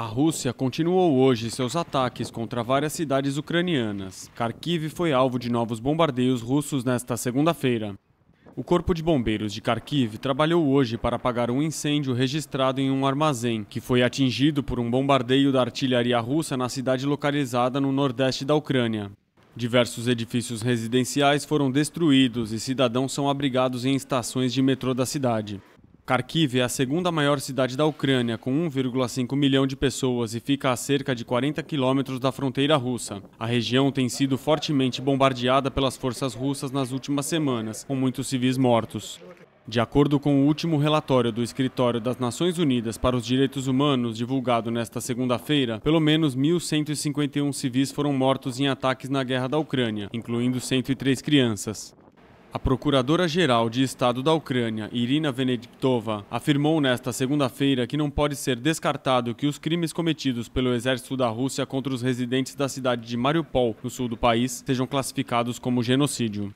A Rússia continuou hoje seus ataques contra várias cidades ucranianas. Kharkiv foi alvo de novos bombardeios russos nesta segunda-feira. O Corpo de Bombeiros de Kharkiv trabalhou hoje para apagar um incêndio registrado em um armazém, que foi atingido por um bombardeio da artilharia russa na cidade localizada no nordeste da Ucrânia. Diversos edifícios residenciais foram destruídos e cidadãos são abrigados em estações de metrô da cidade. Kharkiv é a segunda maior cidade da Ucrânia, com 1,5 milhão de pessoas e fica a cerca de 40 quilômetros da fronteira russa. A região tem sido fortemente bombardeada pelas forças russas nas últimas semanas, com muitos civis mortos. De acordo com o último relatório do Escritório das Nações Unidas para os Direitos Humanos, divulgado nesta segunda-feira, pelo menos 1.151 civis foram mortos em ataques na guerra da Ucrânia, incluindo 103 crianças. A Procuradora-Geral de Estado da Ucrânia, Irina Venediktova, afirmou nesta segunda-feira que não pode ser descartado que os crimes cometidos pelo exército da Rússia contra os residentes da cidade de Mariupol, no sul do país, sejam classificados como genocídio.